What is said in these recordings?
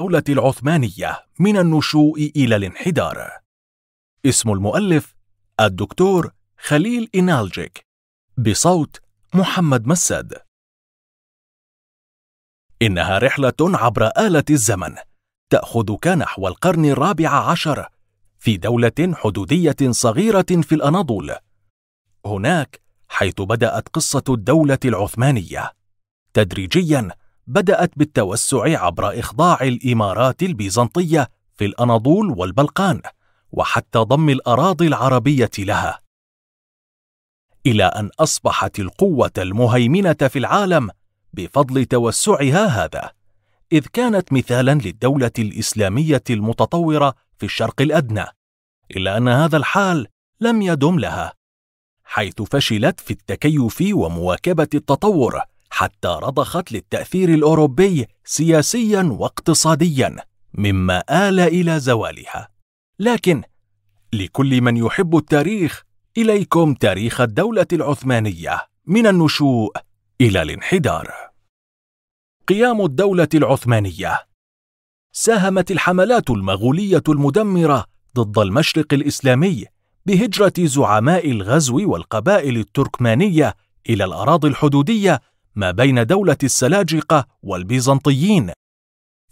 الدولة العثمانية من النشوء إلى الانحدار اسم المؤلف الدكتور خليل إنالجيك بصوت محمد مسد إنها رحلة عبر آلة الزمن تأخذك نحو القرن الرابع عشر في دولة حدودية صغيرة في الأناضول هناك حيث بدأت قصة الدولة العثمانية تدريجياً بدأت بالتوسع عبر إخضاع الإمارات البيزنطية في الأناضول والبلقان وحتى ضم الأراضي العربية لها إلى أن أصبحت القوة المهيمنة في العالم بفضل توسعها هذا إذ كانت مثالا للدولة الإسلامية المتطورة في الشرق الأدنى إلا أن هذا الحال لم يدم لها حيث فشلت في التكيف ومواكبة التطور حتى رضخت للتأثير الأوروبي سياسيا واقتصاديا مما آل إلى زوالها لكن لكل من يحب التاريخ إليكم تاريخ الدولة العثمانية من النشوء إلى الانحدار قيام الدولة العثمانية ساهمت الحملات المغولية المدمرة ضد المشرق الإسلامي بهجرة زعماء الغزو والقبائل التركمانية إلى الأراضي الحدودية ما بين دولة السلاجقة والبيزنطيين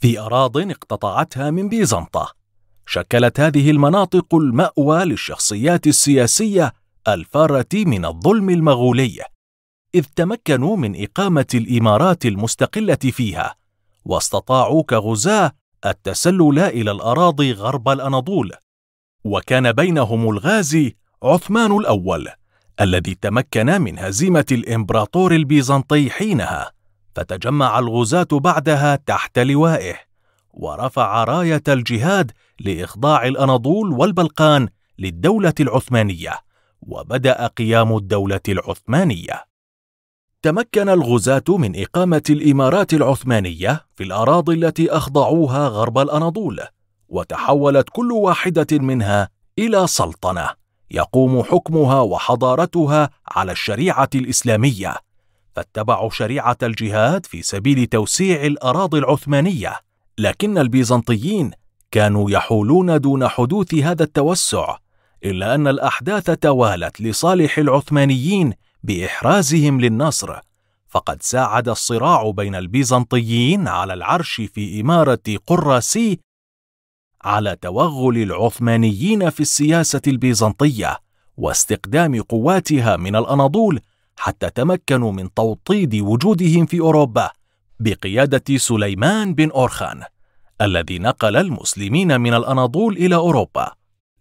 في أراضٍ اقتطعتها من بيزنطة شكلت هذه المناطق المأوى للشخصيات السياسية الفارة من الظلم المغولي إذ تمكنوا من إقامة الإمارات المستقلة فيها واستطاعوا كغزاة التسلل إلى الأراضي غرب الأناضول وكان بينهم الغازي عثمان الأول الذي تمكن من هزيمة الإمبراطور البيزنطي حينها فتجمع الغزاة بعدها تحت لوائه ورفع راية الجهاد لإخضاع الأناضول والبلقان للدولة العثمانية وبدأ قيام الدولة العثمانية تمكن الغزاة من إقامة الإمارات العثمانية في الأراضي التي أخضعوها غرب الأناضول وتحولت كل واحدة منها إلى سلطنة يقوم حكمها وحضارتها على الشريعه الاسلاميه فاتبعوا شريعه الجهاد في سبيل توسيع الاراضي العثمانيه لكن البيزنطيين كانوا يحولون دون حدوث هذا التوسع الا ان الاحداث توالت لصالح العثمانيين باحرازهم للنصر فقد ساعد الصراع بين البيزنطيين على العرش في اماره قراسي على توغل العثمانيين في السياسة البيزنطية واستقدام قواتها من الأناضول حتى تمكنوا من توطيد وجودهم في أوروبا بقيادة سليمان بن أورخان الذي نقل المسلمين من الأناضول إلى أوروبا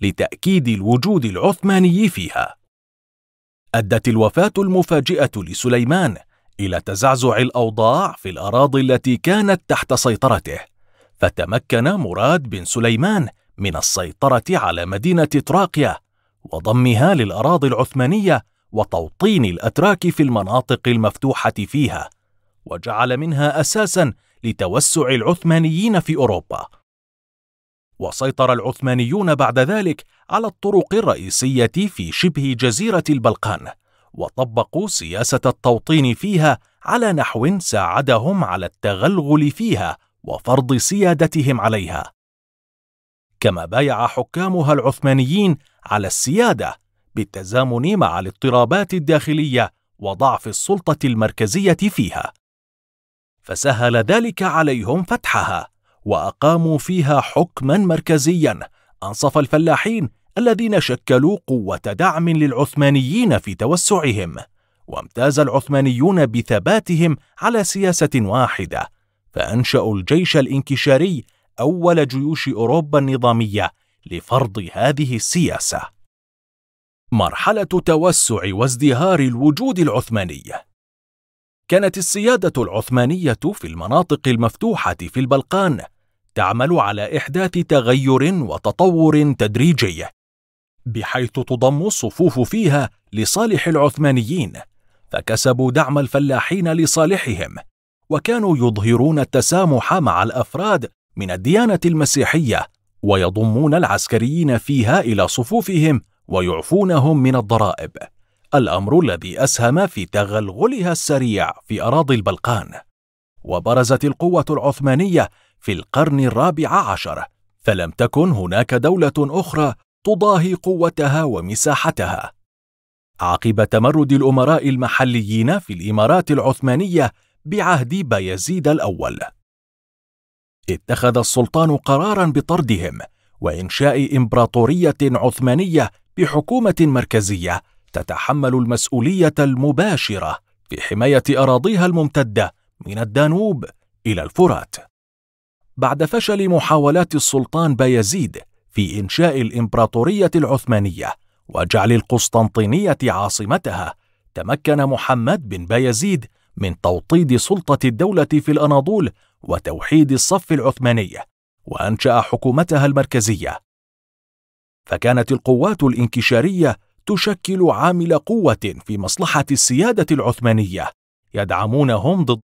لتأكيد الوجود العثماني فيها. أدت الوفاة المفاجئة لسليمان إلى تزعزع الأوضاع في الأراضي التي كانت تحت سيطرته، فتمكن مراد بن سليمان من السيطرة على مدينة تراقيا وضمها للأراضي العثمانية وتوطين الأتراك في المناطق المفتوحة فيها، وجعل منها أساسًا لتوسع العثمانيين في أوروبا. وسيطر العثمانيون بعد ذلك على الطرق الرئيسية في شبه جزيرة البلقان، وطبقوا سياسة التوطين فيها على نحو ساعدهم على التغلغل فيها وفرض سيادتهم عليها كما بايع حكامها العثمانيين على السياده بالتزامن مع الاضطرابات الداخليه وضعف السلطه المركزيه فيها فسهل ذلك عليهم فتحها واقاموا فيها حكما مركزيا انصف الفلاحين الذين شكلوا قوه دعم للعثمانيين في توسعهم وامتاز العثمانيون بثباتهم على سياسه واحده فأنشأوا الجيش الانكشاري أول جيوش أوروبا النظامية لفرض هذه السياسة. مرحلة توسع وازدهار الوجود العثماني كانت السيادة العثمانية في المناطق المفتوحة في البلقان تعمل على إحداث تغير وتطور تدريجي، بحيث تضم الصفوف فيها لصالح العثمانيين، فكسبوا دعم الفلاحين لصالحهم، وكانوا يظهرون التسامح مع الافراد من الديانه المسيحيه ويضمون العسكريين فيها الى صفوفهم ويعفونهم من الضرائب الامر الذي اسهم في تغلغلها السريع في اراضي البلقان وبرزت القوه العثمانيه في القرن الرابع عشر فلم تكن هناك دوله اخرى تضاهي قوتها ومساحتها عقب تمرد الامراء المحليين في الامارات العثمانيه بعهد بايزيد الأول. اتخذ السلطان قرارا بطردهم وإنشاء إمبراطورية عثمانية بحكومة مركزية تتحمل المسؤولية المباشرة في حماية أراضيها الممتدة من الدانوب إلى الفرات. بعد فشل محاولات السلطان بايزيد في إنشاء الإمبراطورية العثمانية وجعل القسطنطينية عاصمتها، تمكن محمد بن بايزيد من توطيد سلطة الدولة في الأناضول وتوحيد الصف العثماني وأنشأ حكومتها المركزية فكانت القوات الانكشارية تشكل عامل قوة في مصلحة السيادة العثمانية يدعمونهم ضد